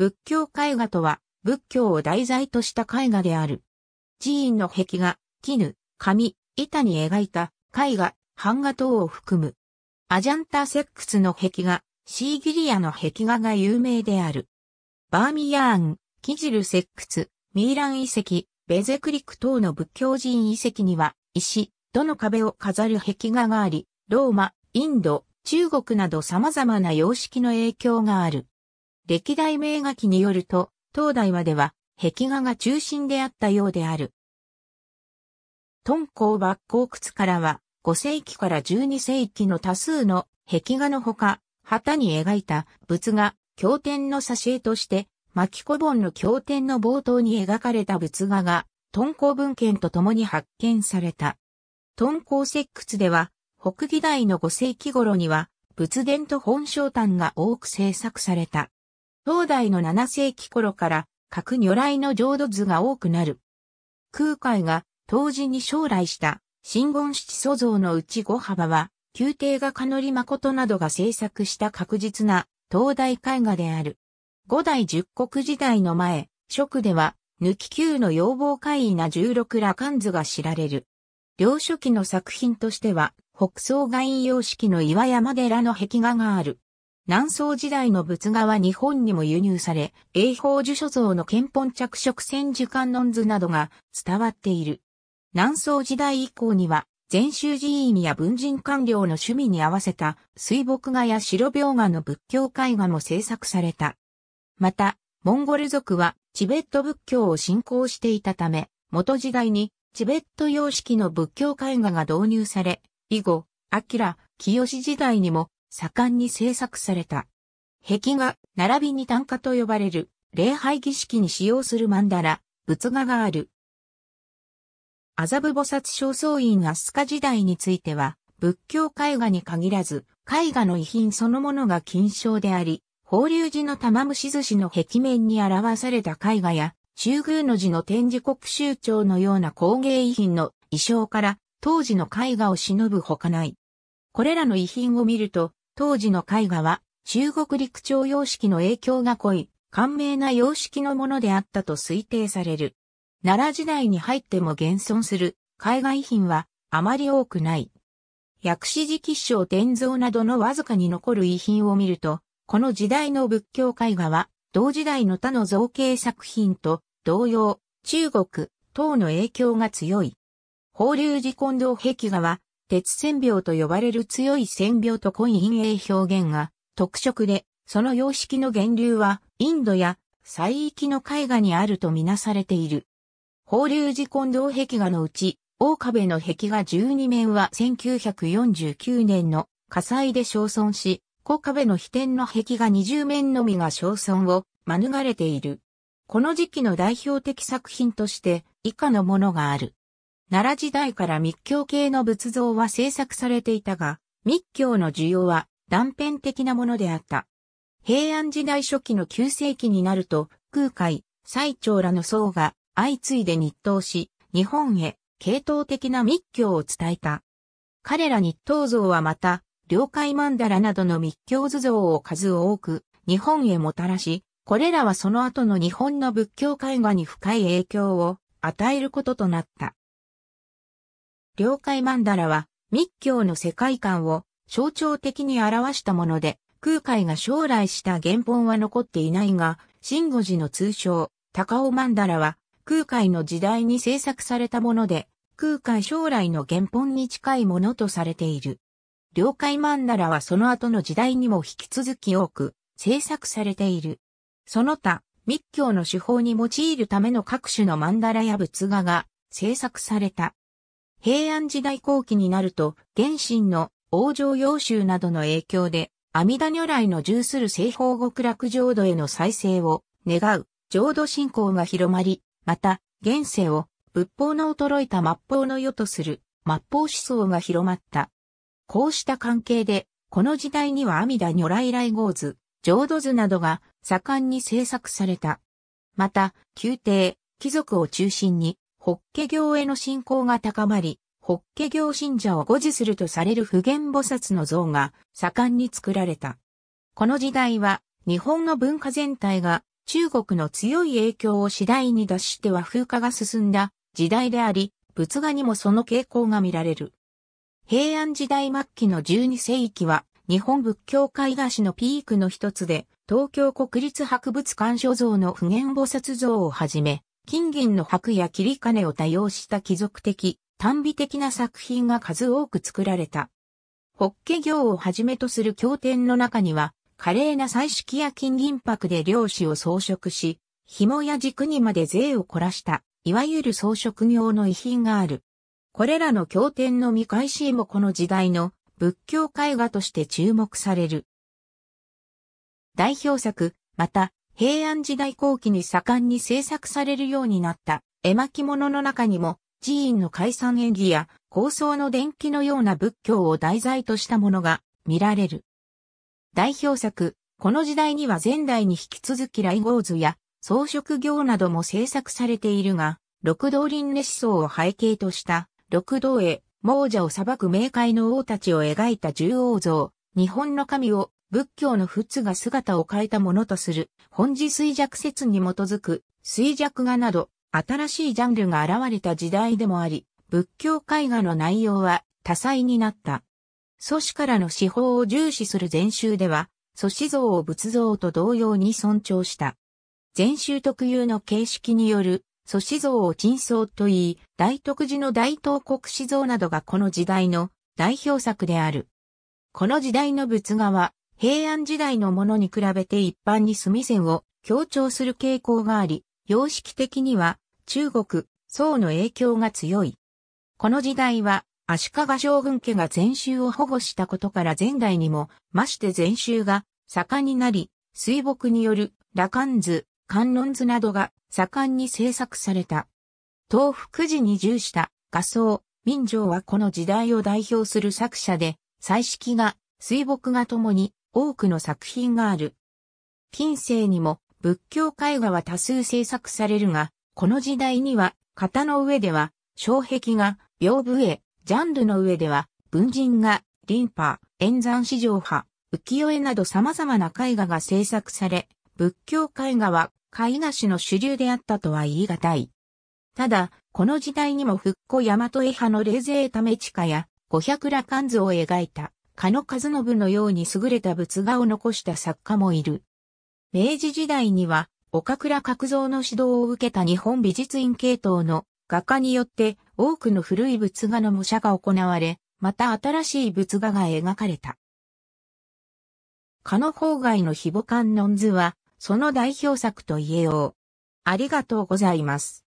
仏教絵画とは、仏教を題材とした絵画である。寺院の壁画、絹、紙、板に描いた絵画、版画等を含む。アジャンタセックスの壁画、シーギリアの壁画が有名である。バーミヤーン、キジル石窟、ミーラン遺跡、ベゼクリク等の仏教寺院遺跡には、石、どの壁を飾る壁画があり、ローマ、インド、中国など様々な様式の影響がある。歴代名画記によると、東大までは壁画が中心であったようである。敦煌抜鉱窟からは5世紀から12世紀の多数の壁画のほか、旗に描いた仏画、経典の挿絵として、巻小本の経典の冒頭に描かれた仏画が、敦煌文献と共に発見された。敦煌石窟では、北義大の5世紀頃には、仏伝と本章譚が多く制作された。東大の7世紀頃から各如来の浄土図が多くなる。空海が当時に将来した真言七祖像のうち5幅は、宮廷画家のり誠などが制作した確実な東大絵画である。五代十国時代の前、食では、抜き級の要望怪異な十六羅漢図が知られる。両書記の作品としては、北総外様式の岩山寺の壁画がある。南宋時代の仏画は日本にも輸入され、英宝樹所蔵の憲本着色千樹観音図などが伝わっている。南宋時代以降には、禅宗寺院や文人官僚の趣味に合わせた水墨画や白描画の仏教絵画も制作された。また、モンゴル族はチベット仏教を信仰していたため、元時代にチベット様式の仏教絵画が導入され、以後、アキラ、清時代にも盛んに制作された。壁画、並びに単価と呼ばれる、礼拝儀式に使用する曼荼羅、仏画がある。麻布菩薩正倉院飛鳥時代については、仏教絵画に限らず、絵画の遺品そのものが金賞であり、法隆寺の玉虫寿司の壁面に表された絵画や、中宮の寺の展示国州長のような工芸遺品の衣装から、当時の絵画を忍ぶほかない。これらの遺品を見ると、当時の絵画は中国陸朝様式の影響が濃い、簡明な様式のものであったと推定される。奈良時代に入っても現存する海外品はあまり多くない。薬師寺吉祥伝像などのわずかに残る遺品を見ると、この時代の仏教絵画は同時代の他の造形作品と同様、中国、等の影響が強い。法隆寺近藤壁画は鉄線病と呼ばれる強い線病と濃い陰影表現が特色で、その様式の源流はインドや西域の絵画にあるとみなされている。法隆寺近藤壁画のうち、大壁の壁画12面は1949年の火災で焼損し、小壁の秘典の壁画20面のみが焼損を免れている。この時期の代表的作品として以下のものがある。奈良時代から密教系の仏像は制作されていたが、密教の需要は断片的なものであった。平安時代初期の9世紀になると、空海、最長らの僧が相次いで日東し、日本へ系統的な密教を伝えた。彼ら日東像はまた、領海曼荼羅などの密教図像を数多く日本へもたらし、これらはその後の日本の仏教絵画に深い影響を与えることとなった。領海曼荼羅は密教の世界観を象徴的に表したもので、空海が将来した原本は残っていないが、新悟寺の通称、高尾曼荼羅は空海の時代に制作されたもので、空海将来の原本に近いものとされている。領海曼荼羅はその後の時代にも引き続き多く制作されている。その他、密教の手法に用いるための各種の曼荼羅や仏画が制作された。平安時代後期になると、原神の王城洋州などの影響で、阿弥陀如来の重する西方極楽浄土への再生を願う浄土信仰が広まり、また、現世を仏法の衰えた末法の世とする末法思想が広まった。こうした関係で、この時代には阿弥陀如来来号図、浄土図などが盛んに制作された。また、宮廷、貴族を中心に法華行への信仰が高まり、法華行信者を護持するとされる普賢菩薩の像が盛んに作られた。この時代は日本の文化全体が中国の強い影響を次第に脱して和風化が進んだ時代であり、仏画にもその傾向が見られる。平安時代末期の12世紀は日本仏教界。菓子のピークの一つで、東京国立博物館所蔵の普賢菩薩像をはじめ、金銀の箔や切り金を多用した貴族的、短美的な作品が数多く作られた。ホッケ業をはじめとする経典の中には、華麗な彩色や金銀箔で漁師を装飾し、紐や軸にまで税を凝らした、いわゆる装飾業の遺品がある。これらの経典の見返しもこの時代の仏教絵画として注目される。代表作、また、平安時代後期に盛んに制作されるようになった絵巻物の中にも寺院の解散演技や高層の伝記のような仏教を題材としたものが見られる。代表作、この時代には前代に引き続き来合図や装飾業なども制作されているが、六道輪廻思想を背景とした六道へ亡者を裁く冥界の王たちを描いた獣王像、日本の神を仏教の仏が姿を変えたものとする、本字衰弱説に基づく、衰弱画など、新しいジャンルが現れた時代でもあり、仏教絵画の内容は多彩になった。祖師からの司法を重視する禅宗では、祖師像を仏像と同様に尊重した。禅宗特有の形式による祖師像を珍像といい、大徳寺の大東国史像などがこの時代の代表作である。この時代の仏画は平安時代のものに比べて一般に墨線を強調する傾向があり、様式的には中国、宋の影響が強い。この時代は足利将軍家が禅宗を保護したことから前代にも、まして禅宗が盛んになり、水墨による羅漢図、観音図などが盛んに制作された。東福寺に従した画僧、民情はこの時代を代表する作者で、彩色が、水墨画ともに多くの作品がある。近世にも仏教絵画は多数制作されるが、この時代には型の上では障壁が屏風絵、ジャンルの上では文人がリンパ、演山史上派、浮世絵など様々な絵画が制作され、仏教絵画は絵画史の主流であったとは言い難い。ただ、この時代にも復古大和絵派の冷め為下や五百羅漢図を描いた加野和信のように優れた仏画を残した作家もいる。明治時代には、岡倉角蔵の指導を受けた日本美術院系統の画家によって多くの古い仏画の模写が行われ、また新しい仏画が描かれた。加野郊外の非母観音図は、その代表作と言えよう。ありがとうございます。